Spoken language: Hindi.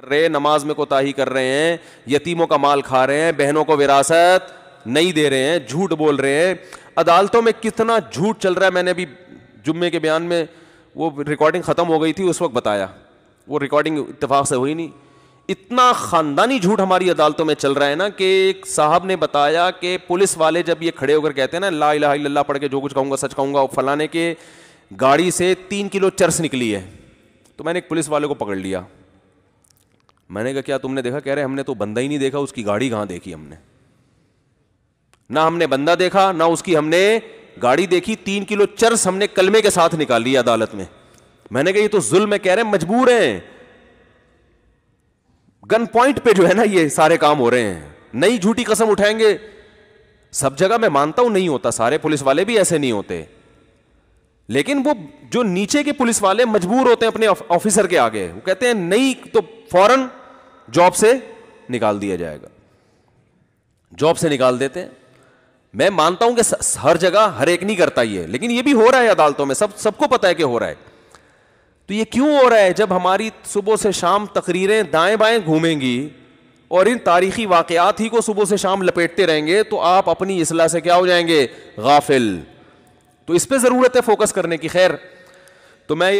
कर रहे नमाज में कोताही कर रहे हैं यतीमों का माल खा रहे हैं बहनों को विरासत नहीं दे रहे हैं झूठ बोल रहे हैं अदालतों में कितना झूठ चल रहा है मैंने अभी जुम्मे के बयान में वो रिकॉर्डिंग ख़त्म हो गई थी उस वक्त बताया वो रिकॉर्डिंग इतफाक़ से हुई नहीं इतना ख़ानदानी झूठ हमारी अदालतों में चल रहा है ना कि एक साहब ने बताया कि पुलिस वाले जब ये खड़े होकर कहते हैं ना ला इला पढ़ के जो कुछ कहूँगा सच कहूँगा और फलाने के गाड़ी से तीन किलो चर्स निकली है तो मैंने एक पुलिस वाले को पकड़ लिया मैंने कहा क्या तुमने देखा कह रहे हमने तो बंदा ही नहीं देखा उसकी गाड़ी कहां देखी हमने ना हमने बंदा देखा ना उसकी हमने गाड़ी देखी तीन किलो चर्स हमने कलमे के साथ निकाल लिया अदालत में मैंने कहा ये तो जुल्म है कह रहे हैं मजबूर हैं गन पॉइंट पे जो है ना ये सारे काम हो रहे हैं नई झूठी कसम उठाएंगे सब जगह मैं मानता हूं नहीं होता सारे पुलिस वाले भी ऐसे नहीं होते लेकिन वो जो नीचे के पुलिस वाले मजबूर होते हैं अपने ऑफिसर के आगे वो कहते हैं नहीं तो फौरन जॉब से निकाल दिया जाएगा जॉब से निकाल देते हैं मैं मानता हूं कि हर जगह हर एक नहीं करता ये लेकिन ये भी हो रहा है अदालतों में सब सबको पता है कि हो रहा है तो ये क्यों हो रहा है जब हमारी सुबह से शाम तकरीरें दाएं बाएं घूमेंगी और इन तारीखी वाकयात ही को सुबह से शाम लपेटते रहेंगे तो आप अपनी इसलाह से क्या हो जाएंगे गाफिल तो इस पर ज़रूरत है फोकस करने की खैर तो मैं